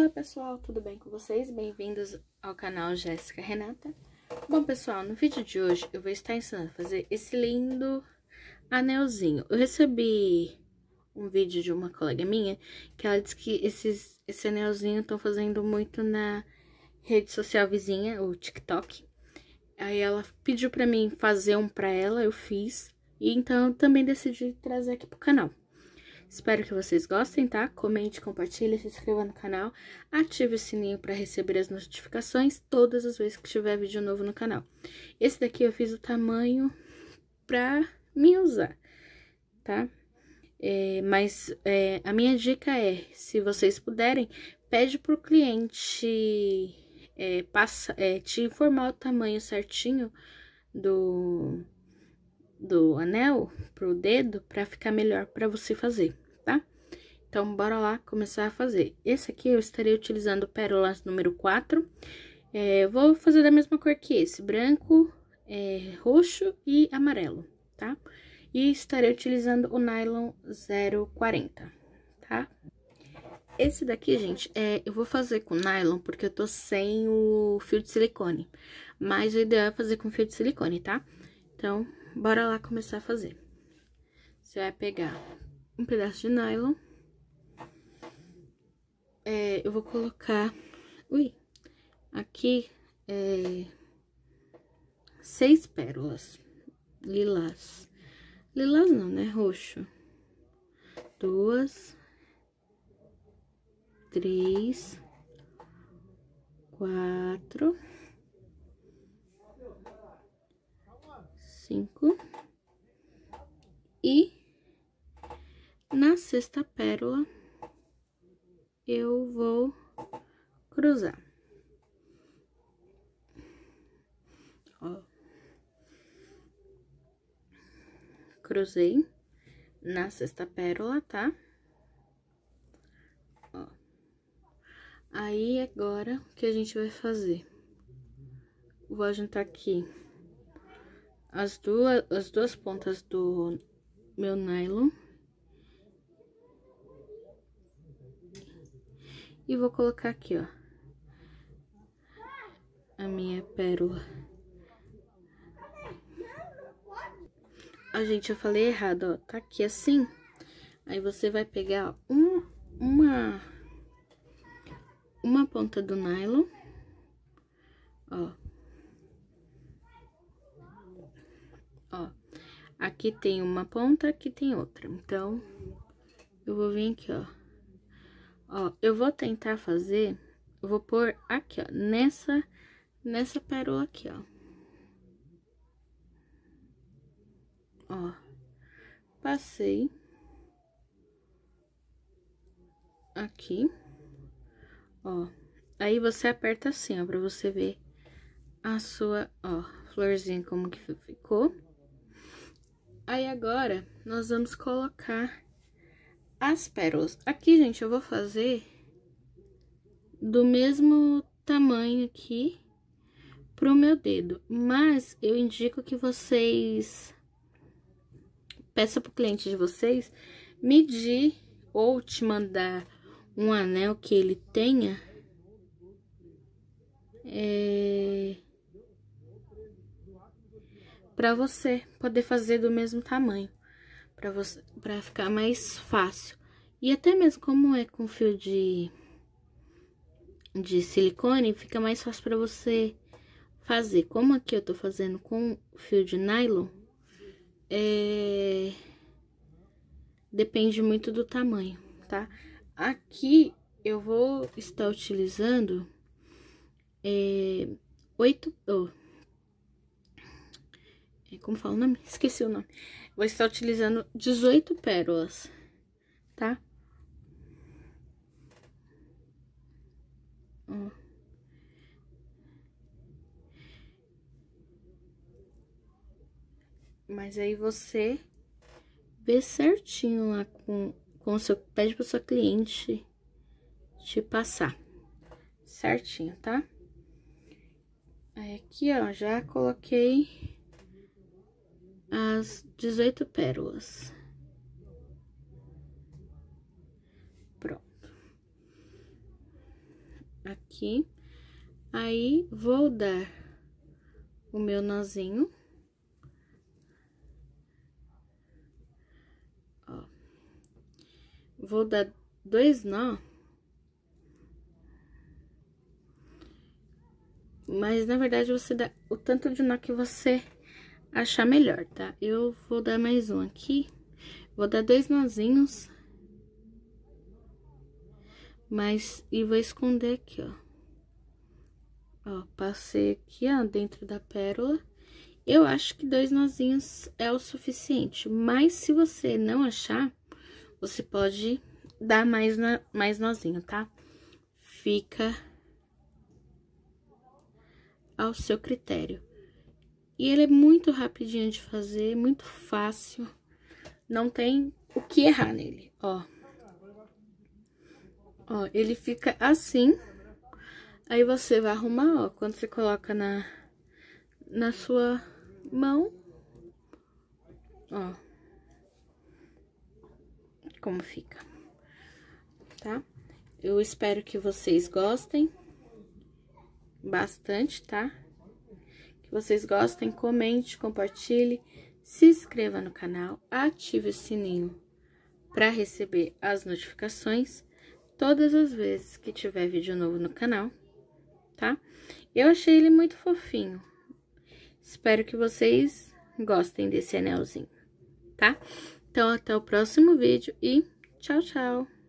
Olá pessoal, tudo bem com vocês? Bem-vindos ao canal Jéssica Renata. Bom pessoal, no vídeo de hoje eu vou estar ensinando a fazer esse lindo anelzinho. Eu recebi um vídeo de uma colega minha que ela disse que esses, esse anelzinho estão fazendo muito na rede social vizinha, o TikTok. Aí ela pediu pra mim fazer um pra ela, eu fiz. E então eu também decidi trazer aqui pro canal. Espero que vocês gostem, tá? Comente, compartilhe, se inscreva no canal, ative o sininho para receber as notificações todas as vezes que tiver vídeo novo no canal. Esse daqui eu fiz o tamanho pra me usar, tá? É, mas é, a minha dica é, se vocês puderem, pede pro cliente é, passa, é, te informar o tamanho certinho do do anel pro dedo para ficar melhor para você fazer, tá? Então, bora lá começar a fazer. Esse aqui eu estarei utilizando pérolas número 4. É, vou fazer da mesma cor que esse, branco, é, roxo e amarelo, tá? E estarei utilizando o nylon 040, tá? Esse daqui, gente, é, eu vou fazer com nylon porque eu tô sem o fio de silicone. Mas o ideal é fazer com fio de silicone, tá? Então, bora lá começar a fazer. Você vai pegar um pedaço de nylon. É, eu vou colocar... Ui! Aqui é... Seis pérolas lilás. Lilás não, né? Roxo. Duas. Três. Quatro. cinco. E na sexta pérola, eu vou cruzar. Ó. Cruzei na sexta pérola, tá? Ó. Aí, agora, o que a gente vai fazer? Vou juntar aqui as duas, as duas pontas do meu nylon. E vou colocar aqui, ó, a minha pérola. a ah, gente, eu falei errado, ó, tá aqui assim. Aí você vai pegar um, uma, uma ponta do nylon, ó, Aqui tem uma ponta, aqui tem outra. Então, eu vou vir aqui, ó. Ó, eu vou tentar fazer, eu vou pôr aqui, ó, nessa, nessa pérola aqui, ó. Ó, passei. Aqui. Ó, aí você aperta assim, ó, pra você ver a sua, ó, florzinha como que ficou. Aí agora, nós vamos colocar as pérolas. Aqui, gente, eu vou fazer do mesmo tamanho aqui pro meu dedo. Mas, eu indico que vocês... Peça pro cliente de vocês medir ou te mandar um anel que ele tenha... É para você poder fazer do mesmo tamanho, para você para ficar mais fácil. E até mesmo como é com fio de de silicone, fica mais fácil para você fazer. Como aqui eu tô fazendo com fio de nylon, é depende muito do tamanho, tá? Aqui eu vou estar utilizando é, 8, oh, como fala o nome? Esqueci o nome. Vou estar utilizando 18 pérolas, tá? Ó. Mas aí você vê certinho lá com, com o seu... Pede pro seu cliente te passar certinho, tá? Aí aqui, ó, já coloquei as 18 pérolas. Pronto. Aqui. Aí, vou dar o meu nozinho. Ó. Vou dar dois nó. Mas, na verdade, você dá o tanto de nó que você achar melhor, tá? Eu vou dar mais um aqui, vou dar dois nozinhos, mas, e vou esconder aqui, ó. Ó, passei aqui, ó, dentro da pérola. Eu acho que dois nozinhos é o suficiente, mas se você não achar, você pode dar mais, mais nozinho, tá? Fica ao seu critério. E ele é muito rapidinho de fazer, muito fácil. Não tem o que errar nele, ó. Ó, ele fica assim. Aí você vai arrumar, ó, quando você coloca na, na sua mão. Ó. Como fica, tá? Eu espero que vocês gostem bastante, tá? que vocês gostem, comente, compartilhe, se inscreva no canal, ative o sininho para receber as notificações todas as vezes que tiver vídeo novo no canal, tá? Eu achei ele muito fofinho. Espero que vocês gostem desse anelzinho, tá? Então, até o próximo vídeo e tchau, tchau!